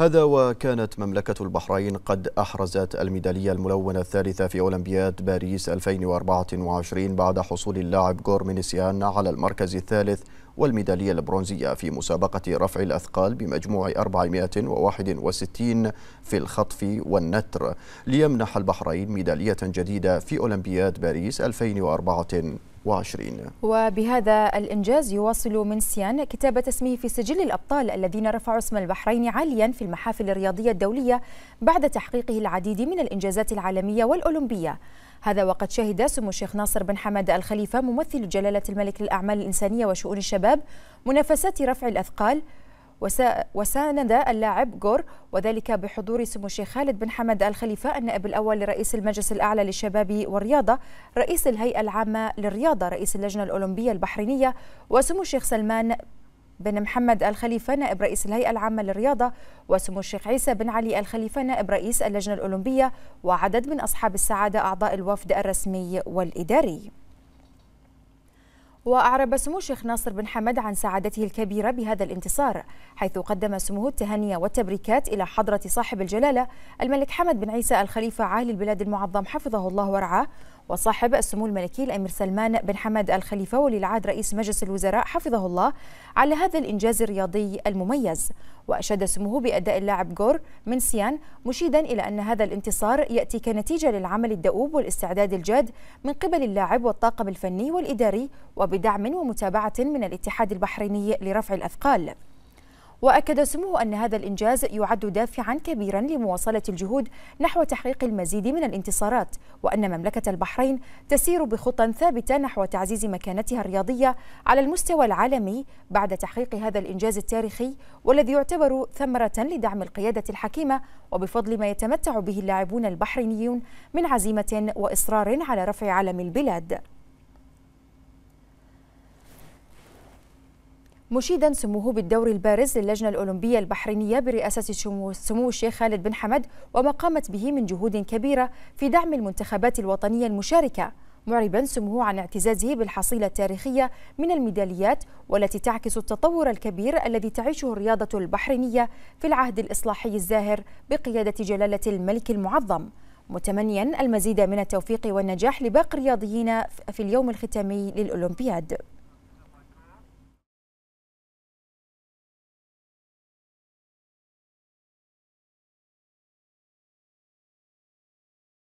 هذا وكانت مملكة البحرين قد أحرزت الميدالية الملونة الثالثة في أولمبياد باريس 2024 بعد حصول اللاعب جور منسيان على المركز الثالث والميدالية البرونزية في مسابقة رفع الأثقال بمجموع 461 في الخطف والنتر ليمنح البحرين ميدالية جديدة في أولمبياد باريس 2024 2020 وبهذا الإنجاز يواصل منسيان كتابة اسمه في سجل الأبطال الذين رفعوا اسم البحرين عاليا في المحافل الرياضية الدولية بعد تحقيقه العديد من الإنجازات العالمية والأولمبية هذا وقد شهد سمو الشيخ ناصر بن حمد الخليفة ممثل جلالة الملك للأعمال الإنسانية وشؤون الشباب منافسات رفع الأثقال وساند اللاعب جور وذلك بحضور سمو الشيخ خالد بن حمد الخليفة النائب الأول لرئيس المجلس الأعلى للشباب والرياضة رئيس الهيئة العامة للرياضة رئيس اللجنة الأولمبية البحرينية وسمو الشيخ سلمان بن محمد الخليفة نائب رئيس الهيئة العامة للرياضة وسمو الشيخ عيسى بن علي الخليفة نائب رئيس اللجنة الأولمبية وعدد من أصحاب السعادة أعضاء الوفد الرسمي والإداري وأعرب سمو الشيخ ناصر بن حمد عن سعادته الكبيرة بهذا الانتصار حيث قدم سموه التهنية والتبريكات إلى حضرة صاحب الجلالة الملك حمد بن عيسى الخليفة عالي البلاد المعظم حفظه الله ورعاه وصاحب السمو الملكي الأمير سلمان بن حمد الخليفة ولي العهد رئيس مجلس الوزراء حفظه الله على هذا الإنجاز الرياضي المميز وأشاد سموه بأداء اللاعب جور من سيان مشيدا إلى أن هذا الانتصار يأتي كنتيجة للعمل الدؤوب والاستعداد الجاد من قبل اللاعب والطاقم الفني والإداري وبدعم ومتابعة من الاتحاد البحريني لرفع الأثقال وأكد سموه أن هذا الإنجاز يعد دافعا كبيرا لمواصلة الجهود نحو تحقيق المزيد من الانتصارات وأن مملكة البحرين تسير بخطى ثابتة نحو تعزيز مكانتها الرياضية على المستوى العالمي بعد تحقيق هذا الإنجاز التاريخي والذي يعتبر ثمرة لدعم القيادة الحكيمة وبفضل ما يتمتع به اللاعبون البحرينيون من عزيمة وإصرار على رفع علم البلاد مشيدا سموه بالدور البارز للجنة الأولمبية البحرينية برئاسة سمو الشيخ خالد بن حمد وما قامت به من جهود كبيرة في دعم المنتخبات الوطنية المشاركة معربا سموه عن اعتزازه بالحصيلة التاريخية من الميداليات والتي تعكس التطور الكبير الذي تعيشه الرياضة البحرينية في العهد الإصلاحي الزاهر بقيادة جلالة الملك المعظم متمنيا المزيد من التوفيق والنجاح لباقي الرياضيين في اليوم الختامي للأولمبياد